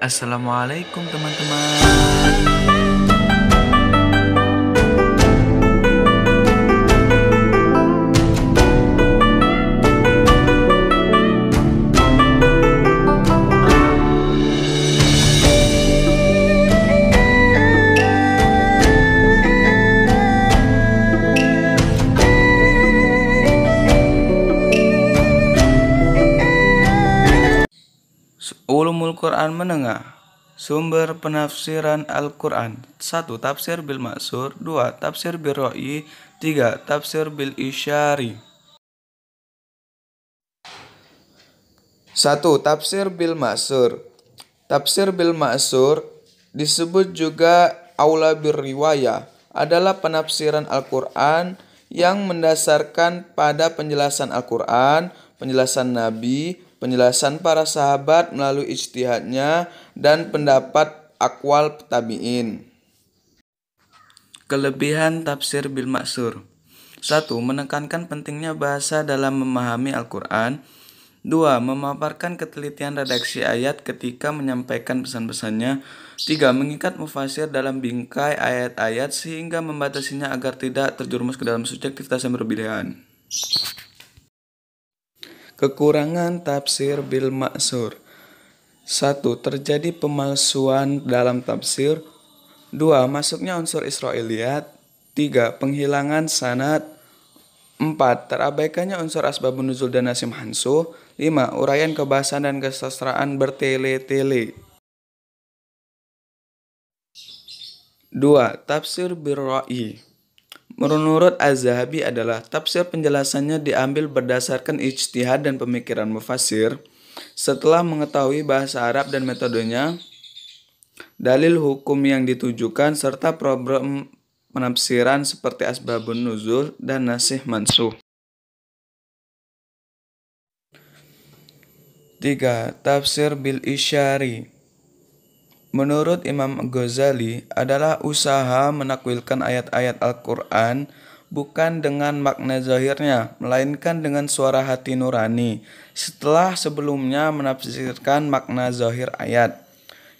Assalamualaikum teman-teman. Ulumul Quran menengah Sumber penafsiran Al-Quran 1. Tafsir bil Maksur 2. Tafsir bil Ro'i 3. Tafsir bil Isyari 1. Tafsir bil Maksur Tafsir bil Maksur disebut juga Aula bir Riwayah adalah penafsiran Al-Quran yang mendasarkan pada penjelasan Al-Quran, penjelasan Nabi, penjelasan para sahabat melalui ijtihadnya dan pendapat akwal tabi'in. Kelebihan tafsir bil maksur 1. Menekankan pentingnya bahasa dalam memahami Al-Quran 2. Memaparkan ketelitian redaksi ayat ketika menyampaikan pesan-pesannya 3. Mengikat mufasir dalam bingkai ayat-ayat sehingga membatasinya agar tidak terjerumus ke dalam subjektivitas yang berlebihan Kekurangan tafsir bil maksur. 1. Terjadi pemalsuan dalam tafsir. 2. Masuknya unsur Israeliat. 3. Penghilangan sanad. 4. Terabaikannya unsur asbabun nuzul dan nasim hansuh. 5. Uraian kebahasaan dan kesastraan bertele-tele. 2. Tafsir birra'i. Menurut Az-Zahabi adalah tafsir penjelasannya diambil berdasarkan ijtihad dan pemikiran mufasir. Setelah mengetahui bahasa Arab dan metodenya, dalil hukum yang ditujukan serta problem penafsiran seperti asbabun nuzul dan nasih mansuh. 3. Tafsir bil isyari menurut Imam Ghazali adalah usaha menakwilkan ayat-ayat Al-Quran bukan dengan makna zahirnya, melainkan dengan suara hati nurani setelah sebelumnya menafsirkan makna zahir ayat.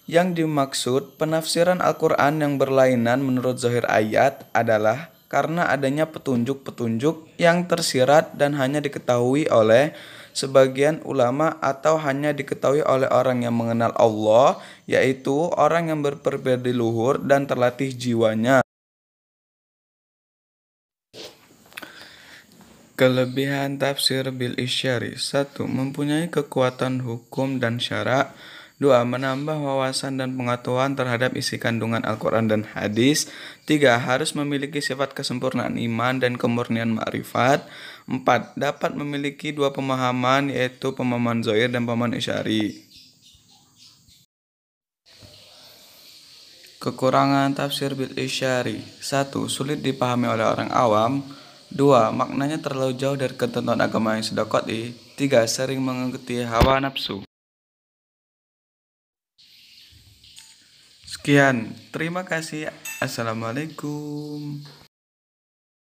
Yang dimaksud penafsiran Al-Quran yang berlainan menurut zahir ayat adalah karena adanya petunjuk-petunjuk yang tersirat dan hanya diketahui oleh sebagian ulama atau hanya diketahui oleh orang yang mengenal Allah, yaitu orang yang berperbedi luhur dan terlatih jiwanya. Kelebihan tafsir bil isyari satu Mempunyai kekuatan hukum dan syarak Dua, menambah wawasan dan pengetahuan terhadap isi kandungan Al-Quran dan hadis. Tiga, harus memiliki sifat kesempurnaan iman dan kemurnian ma'rifat. Empat, dapat memiliki dua pemahaman yaitu pemahaman zohir dan pemahaman isyari. Kekurangan tafsir bil isyari. Satu, sulit dipahami oleh orang awam. Dua, maknanya terlalu jauh dari ketentuan agama yang sudah kot'i. Tiga, sering mengikuti hawa nafsu. Sekian, terima kasih. Assalamualaikum.